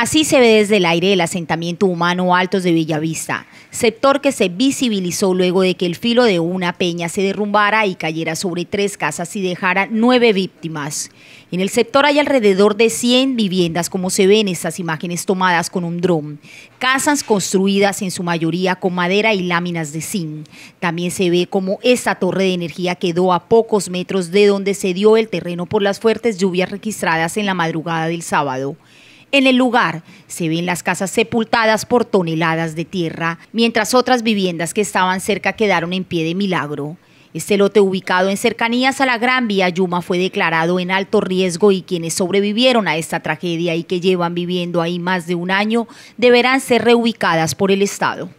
Así se ve desde el aire el asentamiento humano Altos de Bellavista, sector que se visibilizó luego de que el filo de una peña se derrumbara y cayera sobre tres casas y dejara nueve víctimas. En el sector hay alrededor de 100 viviendas, como se ven estas imágenes tomadas con un dron. Casas construidas en su mayoría con madera y láminas de zinc. También se ve como esta torre de energía quedó a pocos metros de donde se dio el terreno por las fuertes lluvias registradas en la madrugada del sábado. En el lugar se ven las casas sepultadas por toneladas de tierra, mientras otras viviendas que estaban cerca quedaron en pie de milagro. Este lote ubicado en cercanías a la Gran Vía Yuma fue declarado en alto riesgo y quienes sobrevivieron a esta tragedia y que llevan viviendo ahí más de un año deberán ser reubicadas por el Estado.